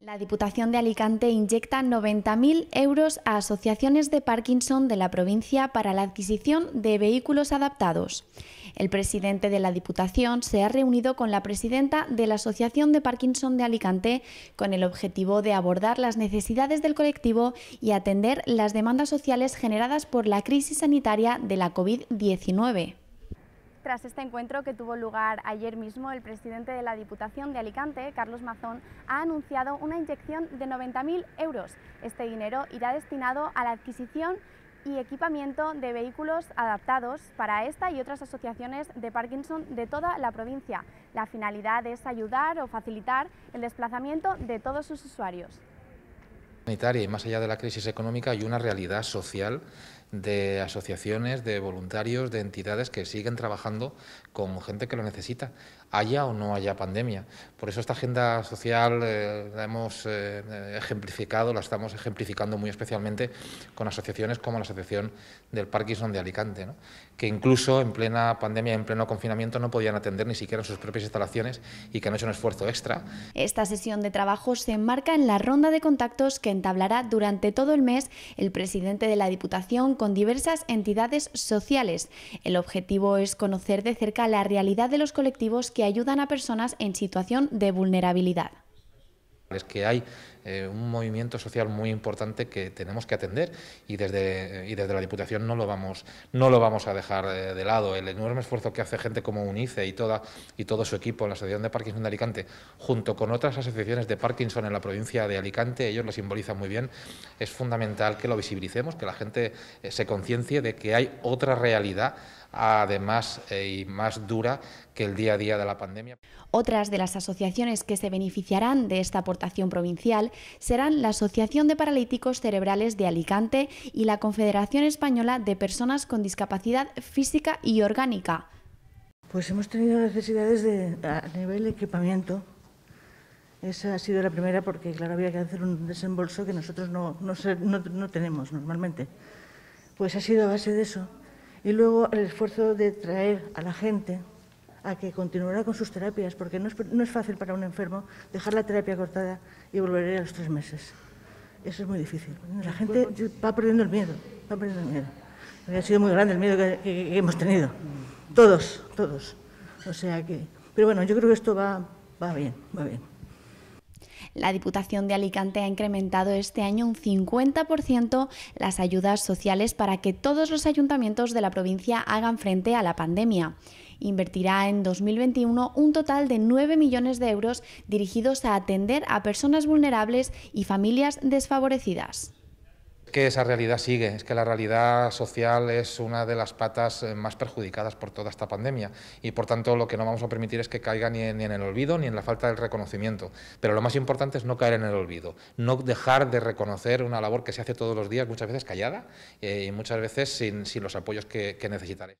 La Diputación de Alicante inyecta 90.000 euros a asociaciones de Parkinson de la provincia para la adquisición de vehículos adaptados. El presidente de la Diputación se ha reunido con la presidenta de la Asociación de Parkinson de Alicante con el objetivo de abordar las necesidades del colectivo y atender las demandas sociales generadas por la crisis sanitaria de la COVID-19 tras este encuentro que tuvo lugar ayer mismo, el presidente de la Diputación de Alicante, Carlos Mazón, ha anunciado una inyección de 90.000 euros. Este dinero irá destinado a la adquisición y equipamiento de vehículos adaptados para esta y otras asociaciones de Parkinson de toda la provincia. La finalidad es ayudar o facilitar el desplazamiento de todos sus usuarios y más allá de la crisis económica hay una realidad social de asociaciones, de voluntarios, de entidades que siguen trabajando con gente que lo necesita haya o no haya pandemia. Por eso esta agenda social eh, la hemos eh, ejemplificado, la estamos ejemplificando muy especialmente con asociaciones como la Asociación del Parkinson de Alicante, que incluso en plena pandemia, en pleno confinamiento, no podían atender ni siquiera sus propias instalaciones y que han hecho un esfuerzo extra. Esta sesión de trabajo se enmarca en la ronda de contactos que entablará durante todo el mes el presidente de la Diputación con diversas entidades sociales. El objetivo es conocer de cerca la realidad de los colectivos que ayudan a personas en situación de vulnerabilidad. Eh, un movimiento social muy importante que tenemos que atender y desde, y desde la Diputación no lo vamos, no lo vamos a dejar eh, de lado. El enorme esfuerzo que hace gente como UNICE y, toda, y todo su equipo en la Asociación de Parkinson de Alicante, junto con otras asociaciones de Parkinson en la provincia de Alicante, ellos lo simbolizan muy bien, es fundamental que lo visibilicemos, que la gente eh, se conciencie de que hay otra realidad además y más dura que el día a día de la pandemia. Otras de las asociaciones que se beneficiarán de esta aportación provincial serán la Asociación de Paralíticos Cerebrales de Alicante y la Confederación Española de Personas con Discapacidad Física y Orgánica. Pues hemos tenido necesidades de, a nivel de equipamiento. Esa ha sido la primera porque, claro, había que hacer un desembolso que nosotros no, no, no tenemos normalmente. Pues ha sido a base de eso. Y luego el esfuerzo de traer a la gente a que continuará con sus terapias, porque no es, no es fácil para un enfermo dejar la terapia cortada y volver a los tres meses. Eso es muy difícil. La gente va perdiendo el miedo, va perdiendo el miedo. ha sido muy grande el miedo que, que, hemos tenido. Todos, todos. O sea que... Pero bueno, yo creo que esto va, va bien, va bien. La Diputación de Alicante ha incrementado este año un 50% las ayudas sociales para que todos los ayuntamientos de la provincia hagan frente a la pandemia invertirá en 2021 un total de 9 millones de euros dirigidos a atender a personas vulnerables y familias desfavorecidas que esa realidad sigue, es que la realidad social es una de las patas eh, más perjudicadas por toda esta pandemia y por tanto lo que no vamos a permitir es que caiga ni en, el olvido ni en la falta del reconocimiento. Pero lo más importante es no caer en el olvido, no dejar de reconocer una labor que se hace todos los días, muchas veces callada eh, y muchas veces sin, los apoyos que, que necesitaré.